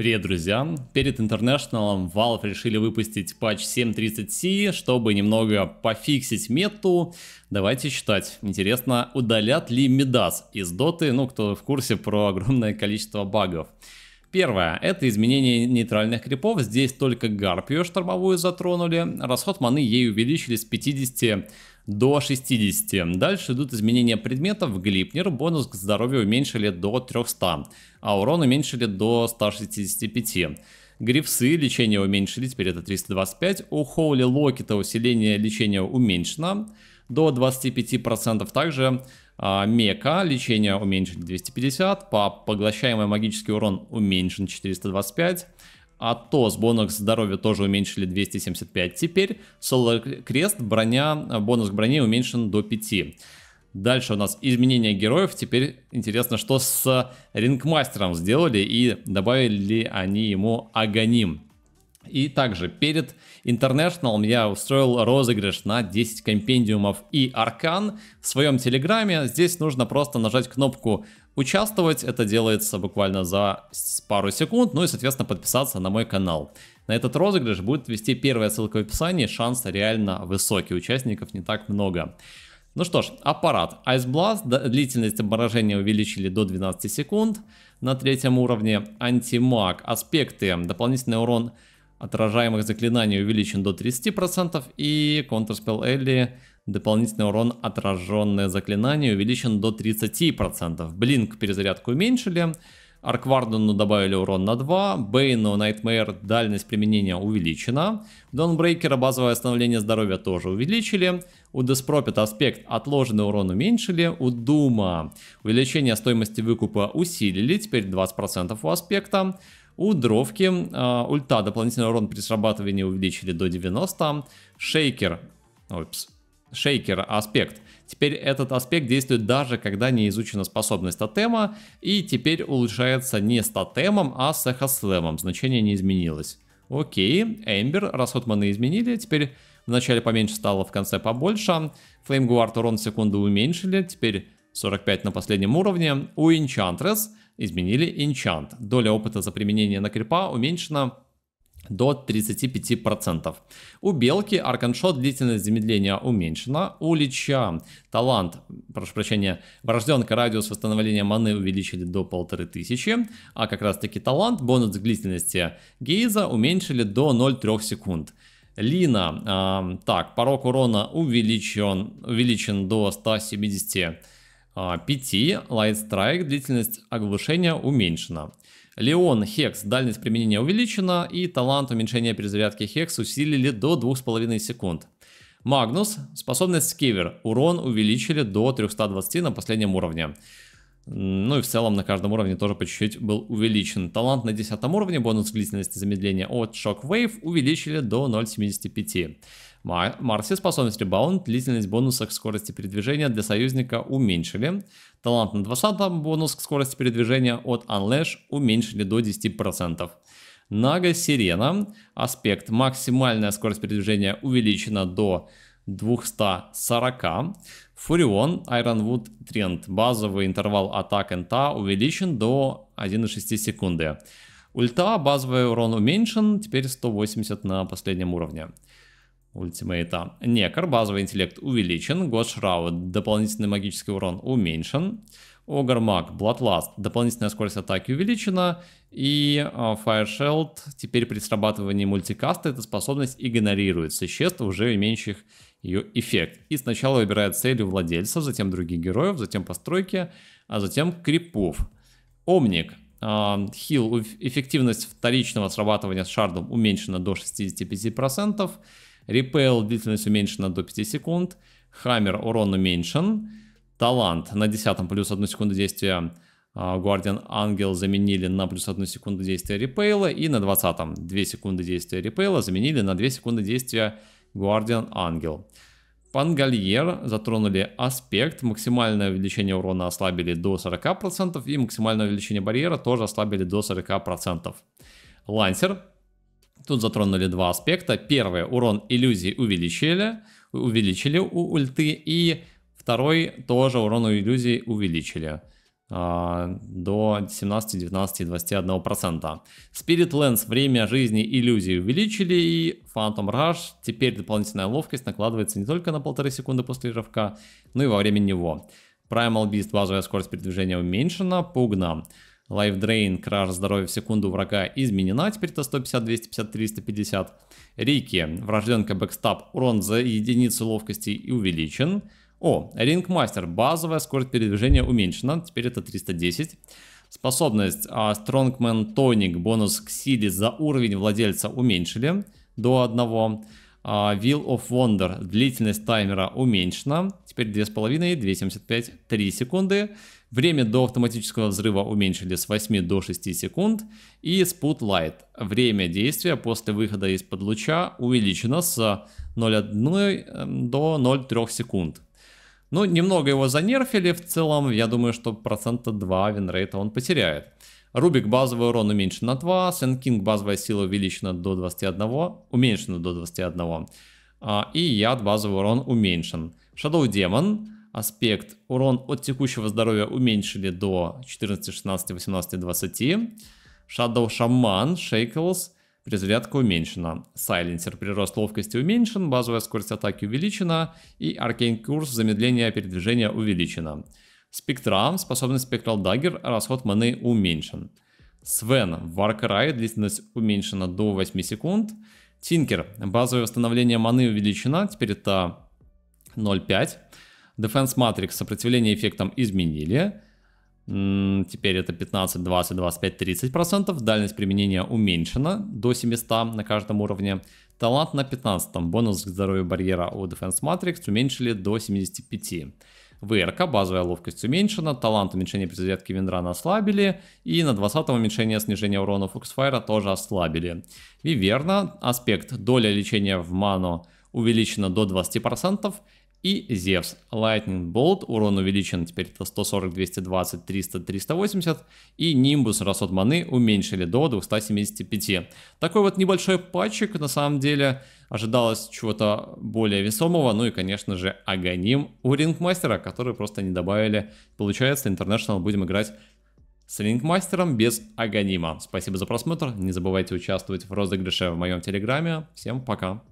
Привет, друзья! Перед International Valve решили выпустить патч 7.30C, чтобы немного пофиксить мету. Давайте считать. Интересно, удалят ли Мидас из доты? Ну, кто в курсе про огромное количество багов. Первое, это изменение нейтральных крипов, здесь только гарпию штормовую затронули, расход маны ей увеличили с 50 до 60. Дальше идут изменения предметов. Глипнер бонус к здоровью уменьшили до 300, а урон уменьшили до 165. Грифсы лечение уменьшили, теперь это 325. У Хоули Локета усиление лечения уменьшено до 25%. Также а, мека, лечение уменьшен 250, по поглощаемый магический урон уменьшен 425, а то с бонус здоровья тоже уменьшили 275 теперь, Соло Крест, броня, бонус к броне уменьшен до 5. Дальше у нас изменение героев, теперь интересно, что с рингмастером сделали и добавили ли они ему агоним. И также перед International я устроил розыгрыш на 10 компендиумов и аркан в своем телеграме. Здесь нужно просто нажать кнопку «Участвовать». Это делается буквально за пару секунд. Ну и, соответственно, подписаться на мой канал. На этот розыгрыш будет вести первая ссылка в описании. Шанс реально высокий. Участников не так много. Ну что ж, аппарат Ice Blast, длительность обморожения увеличили до 12 секунд на третьем уровне, антимаг, аспекты, дополнительный урон отражаемых заклинаний увеличен до 30% и Counterspell Элли дополнительный урон отраженное заклинание увеличен до 30%. Блинк перезарядку уменьшили, Арквардену добавили урон на 2, Бейну Найтмейр дальность применения увеличена, Донбрейкера базовое остановление здоровья тоже увеличили, у Деспропита аспект отложенный урон уменьшили, у Дума увеличение стоимости выкупа усилили, теперь 20% у аспекта, у дровки э, ульта дополнительный урон при срабатывании увеличили до 90. Шейкер, опс, шейкер аспект. Теперь этот аспект действует даже когда не изучена способность тотема. И теперь улучшается не с тотемом, а с эхослэмом. Значение не изменилось. Окей, Эмбер, расход маны изменили. Теперь в начале поменьше стало, в конце побольше. Флеймгуард урон в секунду уменьшили. Теперь 45 на последнем уровне. У Enchantress изменили Enchant. Доля опыта за применение на крипа уменьшена до 35%. У белки арканшот длительность замедления уменьшена. У лича талант, прошу прощения, врожденка радиус восстановления маны увеличили до 1500. А как раз таки талант, бонус к длительности гейза уменьшили до 0,3 секунд. Лина, э, так, порог урона увеличен, увеличен до 170 5 а, Light Strike длительность оглушения уменьшена. Леон Хекс дальность применения увеличена и талант уменьшения перезарядки Хекс усилили до 2,5 секунд. Магнус способность Скивер урон увеличили до 320 на последнем уровне. Ну и в целом на каждом уровне тоже по чуть-чуть был увеличен. Талант на 10 уровне, бонус длительности замедления от Shockwave увеличили до 0.75. Марси способность ребаунд, длительность бонуса к скорости передвижения для союзника уменьшили. Талант на 20 бонус к скорости передвижения от Unlash уменьшили до 10%. Нага Сирена, аспект максимальная скорость передвижения увеличена до 240. Фурион, Ironwood Trend. Базовый интервал атак НТА увеличен до 1,6 секунды. Ульта, базовый урон уменьшен, теперь 180 на последнем уровне. Ультимейта. Некор, базовый интеллект увеличен, Год Шраут, дополнительный магический урон уменьшен. Огр Маг, Bloodlust, дополнительная скорость атаки увеличена, и а, Fire теперь при срабатывании мультикаста эта способность игнорирует существ, уже имеющих ее эффект. И сначала выбирает целью владельцев, затем других героев, затем постройки, а затем крипов. Омник. А, хил, эффективность вторичного срабатывания с шардом уменьшена до 65%, Репел длительность уменьшена до 5 секунд, хаммер урон уменьшен, Талант на десятом плюс одну секунду действия а, Guardian Angel заменили на плюс одну секунду действия репейла и на двадцатом 2 секунды действия репейла заменили на 2 секунды действия Guardian Angel. Пангольер затронули аспект, максимальное увеличение урона ослабили до 40% и максимальное увеличение барьера тоже ослабили до 40%. Лансер, тут затронули два аспекта. Первое, урон иллюзии увеличили, увеличили у ульты и Второй тоже урон у иллюзий увеличили а, до 17, 19, 21 процента. Spirit Lens время жизни иллюзии увеличили и Phantom Rush теперь дополнительная ловкость накладывается не только на полторы секунды после рывка, но и во время него. Primal Beast базовая скорость передвижения уменьшена, пугна. Life Drain, краж здоровья в секунду врага изменена, теперь это 150, 250, 350. Рики, врожденка Backstab урон за единицу ловкости и увеличен. О, Рингмастер. Базовая скорость передвижения уменьшена. Теперь это 310. Способность стронгмен а, Strongman Tonic. Бонус к силе за уровень владельца уменьшили до 1. А, Wheel of Wonder. Длительность таймера уменьшена. Теперь 2,5, 2,75, 3 секунды. Время до автоматического взрыва уменьшили с 8 до 6 секунд. И Spotlight. Время действия после выхода из-под луча увеличено с 0,1 эм, до 0,3 секунд. Ну, немного его занерфили в целом. Я думаю, что процента 2 винрейта он потеряет. Рубик базовый урон уменьшен на 2. Сенкинг базовая сила увеличена до 21. Уменьшена до 21. А, и яд базовый урон уменьшен. Шадоу демон Аспект. Урон от текущего здоровья уменьшили до 14, 16, 18, 20. Шадоу шаман Shackles. Перезарядка уменьшена. Сайленсер прирост ловкости уменьшен, базовая скорость атаки увеличена и Аркейн Курс замедление передвижения увеличена. Спектрам, способность Спектрал Дагер расход маны уменьшен. Свен, в длительность уменьшена до 8 секунд. Тинкер, базовое восстановление маны увеличено, теперь это 0.5. Defense Matrix, сопротивление эффектам изменили. Теперь это 15, 20, 25, 30 процентов. Дальность применения уменьшена до 700 на каждом уровне. Талант на 15. Бонус к здоровью барьера у Defense Matrix уменьшили до 75. ВРК, базовая ловкость уменьшена, талант уменьшения при зарядке Виндрана ослабили, и на 20 м уменьшение снижения урона Фоксфайра тоже ослабили. И верно, аспект доля лечения в ману увеличена до 20%, и Зевс. Lightning Bolt, урон увеличен теперь 140, 220, 300, 380. И Nimbus, расход маны уменьшили до 275. Такой вот небольшой патчик, на самом деле, ожидалось чего-то более весомого. Ну и, конечно же, Аганим у Рингмастера, который просто не добавили. Получается, International будем играть с Рингмастером без Аганима. Спасибо за просмотр, не забывайте участвовать в розыгрыше в моем телеграме. Всем пока!